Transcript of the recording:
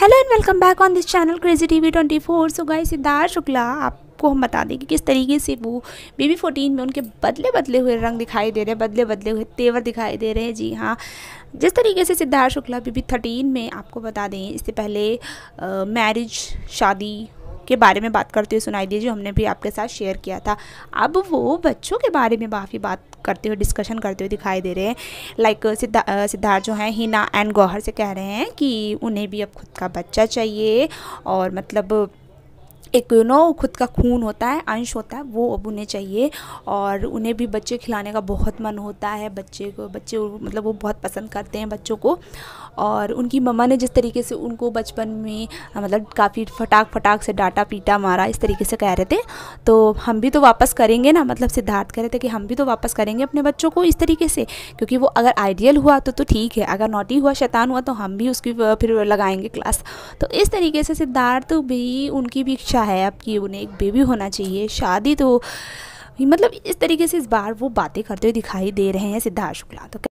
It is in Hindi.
hello and welcome back on this channel crazy TV 24 so guys Siddharth Shukla आपको हम बता दें कि किस तरीके से वो बेबी फोर्टीन में उनके बदले बदले हुए रंग दिखाई दे रहे हैं बदले बदले हुए तेवर दिखाई दे रहे हैं जी हाँ जिस तरीके से सिद्धार्थ शुक्ला बेबी थर्टीन में आपको बता दें इससे पहले मैरिज शादी के बारे में बात करते हुए सुनाई दीजिए हमने भी आपके साथ शेयर किया था अब वो बच्चों के बारे में काफ़ी बात करते हुए डिस्कशन करते हुए दिखाई दे रहे हैं लाइक सिद्धा सिद्धार्थ जो हैं हिना एंड गौहर से कह रहे हैं कि उन्हें भी अब खुद का बच्चा चाहिए और मतलब एक यू नो खुद का खून होता है अंश होता है वो अब उन्हें चाहिए और उन्हें भी बच्चे खिलाने का बहुत मन होता है बच्चे को बच्चे मतलब वो बहुत पसंद करते हैं बच्चों को और उनकी मम्मा ने जिस तरीके से उनको बचपन में मतलब काफ़ी फटाक फटाक से डाटा पीटा मारा इस तरीके से कह रहे थे तो हम भी तो वापस करेंगे ना मतलब सिद्धार्थ कह रहे थे कि हम भी तो वापस करेंगे अपने बच्चों को इस तरीके से क्योंकि वो अगर आइडियल हुआ तो तो ठीक है अगर नोटी हुआ शैतान हुआ तो हम भी उसकी फिर लगाएंगे क्लास तो इस तरीके से सिद्धार्थ भी उनकी भी इच्छा है आपकी उन्हें एक बेबी होना चाहिए शादी तो मतलब इस तरीके से इस बार वो बातें करते हुए दिखाई दे रहे हैं सिद्धार्थ शुक्ला तो